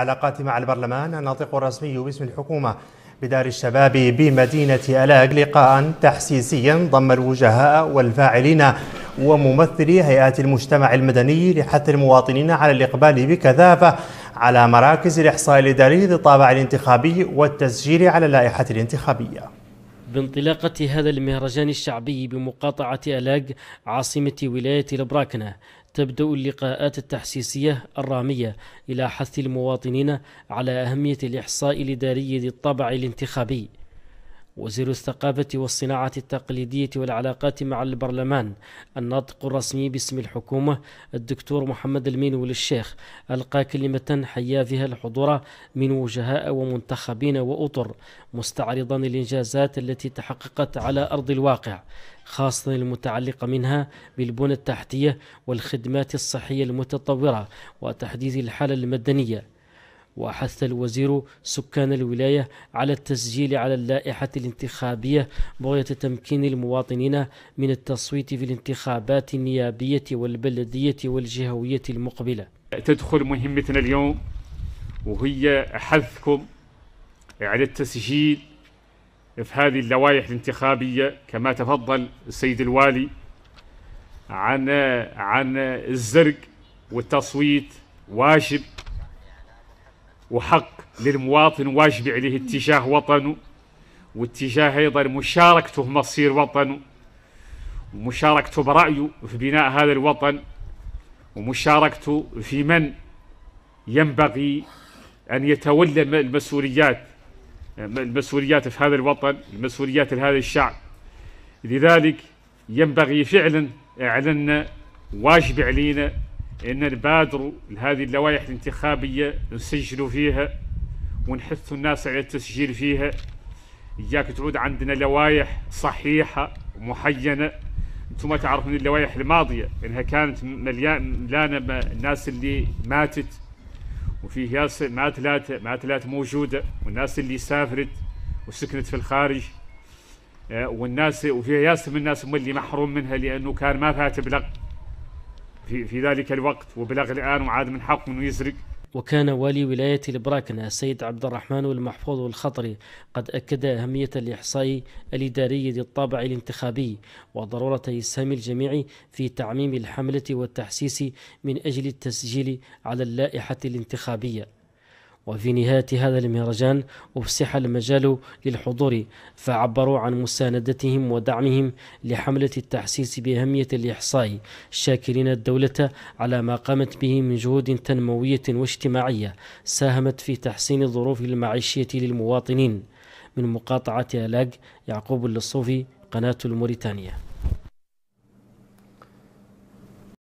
علاقات مع البرلمان الناطق الرسمي باسم الحكومة بدار الشباب بمدينة ألاق لقاء تحسيسيا ضم الوجهاء والفاعلين وممثلي هيئات المجتمع المدني لحث المواطنين على الإقبال بكثافة على مراكز الإحصاء الإداري ذي الطابع الانتخابي والتسجيل على اللائحة الانتخابية بانطلاقة هذا المهرجان الشعبي بمقاطعة ألاق عاصمة ولاية البراكنة تبدأ اللقاءات التحسيسية الرامية إلى حث المواطنين على أهمية الإحصاء الإداري للطبع الانتخابي وزير الثقافة والصناعة التقليدية والعلاقات مع البرلمان الناطق الرسمي باسم الحكومة الدكتور محمد المينول الشيخ ألقى كلمة حيا فيها الحضور من وجهاء ومنتخبين وأطر مستعرضا الإنجازات التي تحققت على أرض الواقع خاصة المتعلقة منها بالبنى التحتية والخدمات الصحية المتطورة وتحديث الحالة المدنية وحث الوزير سكان الولاية على التسجيل على اللائحة الانتخابية بغية تمكين المواطنين من التصويت في الانتخابات النيابية والبلدية والجهوية المقبلة تدخل مهمتنا اليوم وهي حثكم على التسجيل في هذه اللوائح الانتخابية كما تفضل السيد الوالي عن عن الزرق والتصويت واجب وحق للمواطن واجب عليه اتجاه وطنه واتجاه أيضا مشاركته في مصير وطنه ومشاركته برأيه في بناء هذا الوطن ومشاركته في من ينبغي أن يتولى المسؤوليات المسؤوليات في هذا الوطن المسؤوليات لهذا الشعب لذلك ينبغي فعلا أعلنا واجب علينا ان نبادروا لهذه اللوائح الانتخابيه نسجلوا فيها ونحثوا الناس على التسجيل فيها اياك تعود عندنا لوائح صحيحه ومحينه انتم تعرفوا تعرفون اللوائح الماضيه انها كانت مليان الناس اللي ماتت وفيه ياس ما ثلاثه موجوده والناس اللي سافرت وسكنت في الخارج آه، والناس وفيها ياسر من الناس هم اللي محروم منها لانه كان ما فيها تبلغ في, في ذلك الوقت وبلغ الآن وعاد من حقه أنه يسرق وكان والي ولاية البراكنة السيد عبد الرحمن المحفوظ الخطري قد أكد أهمية الإحصاء الإداري للطابع الانتخابي وضرورة إسهام الجميع في تعميم الحملة والتحسيس من أجل التسجيل على اللائحة الانتخابية وفي نهاية هذا المهرجان أفسح المجال للحضور فعبروا عن مساندتهم ودعمهم لحملة التحسيس بأهمية الإحصاء شاكرين الدولة على ما قامت به من جهود تنموية واجتماعية ساهمت في تحسين الظروف المعيشية للمواطنين من مقاطعة ألاق يعقوب اللصوفي قناة الموريتانية